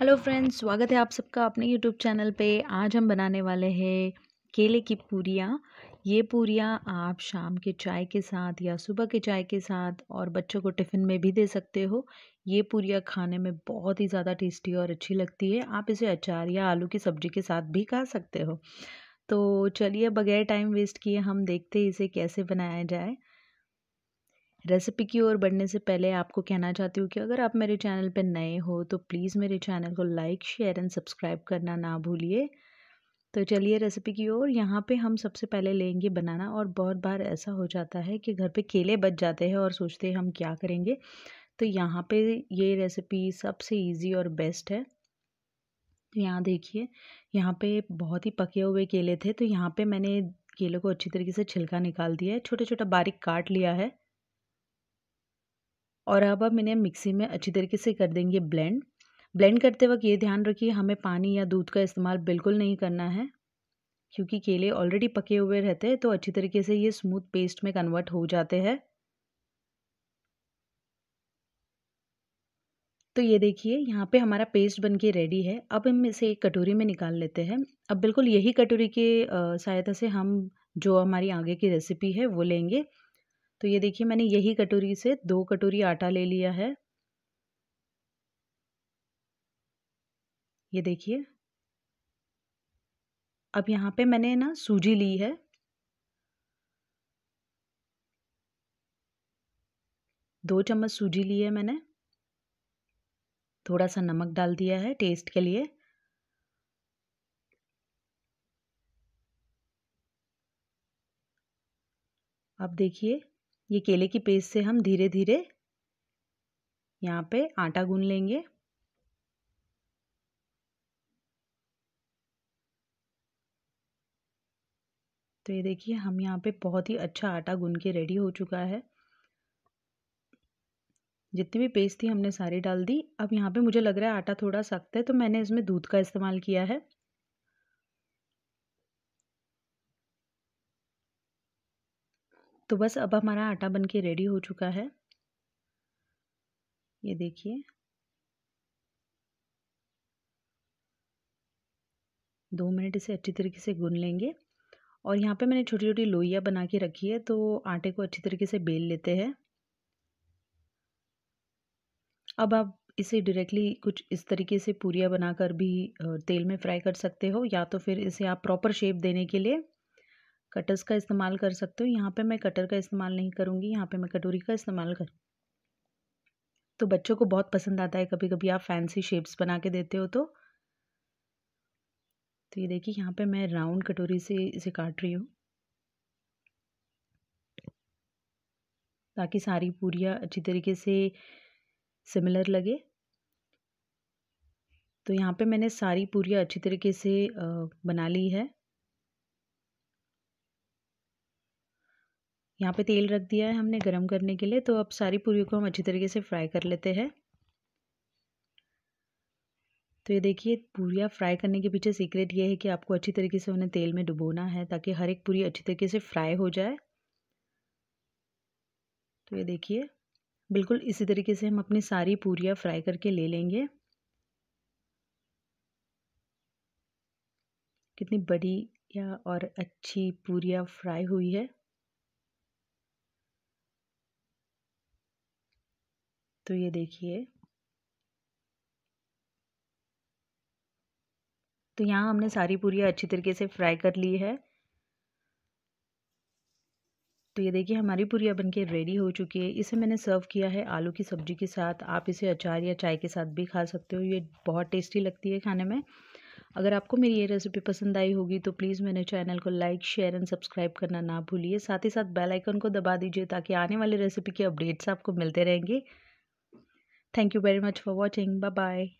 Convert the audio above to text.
Hello friends स्वागत है आप सबका अपने यूट्यूब चैनल पे आज हम बनाने वाले हैं केले की पूरियाँ ये पूरियाँ आप शाम के चाय के साथ या सुबह के चाय के साथ और बच्चों को टिफ़िन में भी दे सकते हो ये पूरियाँ खाने में बहुत ही ज़्यादा टेस्टी और अच्छी लगती है आप इसे अचार या आलू की सब्ज़ी के साथ भी खा सकते हो तो चलिए बगैर टाइम वेस्ट किए हम देखते हैं इसे कैसे बनाया जाए रेसिपी की ओर बढ़ने से पहले आपको कहना चाहती हूँ कि अगर आप मेरे चैनल पर नए हो तो प्लीज़ मेरे चैनल को लाइक शेयर एंड सब्सक्राइब करना ना भूलिए तो चलिए रेसिपी की ओर यहाँ पे हम सबसे पहले लेंगे बनाना और बहुत बार ऐसा हो जाता है कि घर पे केले बच जाते हैं और सोचते हैं हम क्या करेंगे तो यहाँ पे ये रेसिपी सबसे इजी और बेस्ट है तो यहाँ देखिए यहाँ पे बहुत ही पके हुए केले थे तो यहाँ पे मैंने केले को अच्छी तरीके से छिलका निकाल दिया है छोटा छोटा बारीक काट लिया है और अब हम इन्हें मिक्सी में अच्छी तरीके से कर देंगे ब्लेंड ब्लेंड करते वक्त ये ध्यान रखिए हमें पानी या दूध का इस्तेमाल बिल्कुल नहीं करना है क्योंकि केले ऑलरेडी पके हुए रहते हैं तो अच्छी तरीके से ये स्मूथ पेस्ट में कन्वर्ट हो जाते हैं तो ये देखिए यहाँ पे हमारा पेस्ट बन के रेडी है अब हम इसे एक कटोरी में निकाल लेते हैं अब बिल्कुल यही कटोरी के सहायता से हम जो हमारी आगे की रेसिपी है वो लेंगे तो ये देखिए मैंने यही कटोरी से दो कटोरी आटा ले लिया है ये देखिए अब यहाँ पे मैंने ना सूजी ली है दो चम्मच सूजी ली है मैंने थोड़ा सा नमक डाल दिया है टेस्ट के लिए अब देखिए ये केले की पेस्ट से हम धीरे धीरे यहाँ पे आटा गून लेंगे तो ये देखिए हम यहाँ पे बहुत ही अच्छा आटा गून के रेडी हो चुका है जितनी भी पेस्ट थी हमने सारी डाल दी अब यहाँ पे मुझे लग रहा है आटा थोड़ा सख्त है तो मैंने इसमें दूध का इस्तेमाल किया है तो बस अब हमारा आटा बन के रेडी हो चुका है ये देखिए दो मिनट इसे अच्छी तरीके से गुन लेंगे और यहाँ पे मैंने छोटी छोटी लोइयाँ बना के रखी है तो आटे को अच्छी तरीके से बेल लेते हैं अब आप इसे डायरेक्टली कुछ इस तरीके से पूरियाँ बनाकर भी तेल में फ्राई कर सकते हो या तो फिर इसे आप प्रॉपर शेप देने के लिए कटर्स का इस्तेमाल कर सकते हो यहाँ पे मैं कटर का इस्तेमाल नहीं करूँगी यहाँ पे मैं कटोरी का इस्तेमाल कर तो बच्चों को बहुत पसंद आता है कभी कभी आप फैंसी शेप्स बना के देते हो तो तो ये देखिए यहाँ पे मैं राउंड कटोरी से इसे काट रही हूँ ताकि सारी पूरियाँ अच्छी तरीके से सिमिलर लगे तो यहाँ पे मैंने सारी पूरियाँ अच्छी तरीके से बना ली है यहाँ पे तेल रख दिया है हमने गरम करने के लिए तो अब सारी पूरी को हम अच्छी तरीके से फ्राई कर लेते हैं तो ये देखिए पूरियाँ फ्राई करने के पीछे सीक्रेट ये है कि आपको अच्छी तरीके से उन्हें तेल में डुबोना है ताकि हर एक पूरी अच्छी तरीके से फ्राई हो जाए तो ये देखिए बिल्कुल इसी तरीके से हम अपनी सारी पूरियाँ फ्राई करके ले लेंगे कितनी बड़ी या और अच्छी पूरियाँ फ्राई हुई है तो ये देखिए तो यहाँ हमने सारी पूरियाँ अच्छी तरीके से फ्राई कर ली है तो ये देखिए हमारी बन बनके रेडी हो चुकी है इसे मैंने सर्व किया है आलू की सब्जी के साथ आप इसे अचार या चाय के साथ भी खा सकते हो ये बहुत टेस्टी लगती है खाने में अगर आपको मेरी ये रेसिपी पसंद आई होगी तो प्लीज़ मेरे चैनल को लाइक शेयर एंड सब्सक्राइब करना ना भूलिए साथ ही साथ बेल आइकन को दबा दीजिए ताकि आने वाली रेसिपी के अपडेट्स आपको मिलते रहेंगे Thank you very much for watching. Bye bye.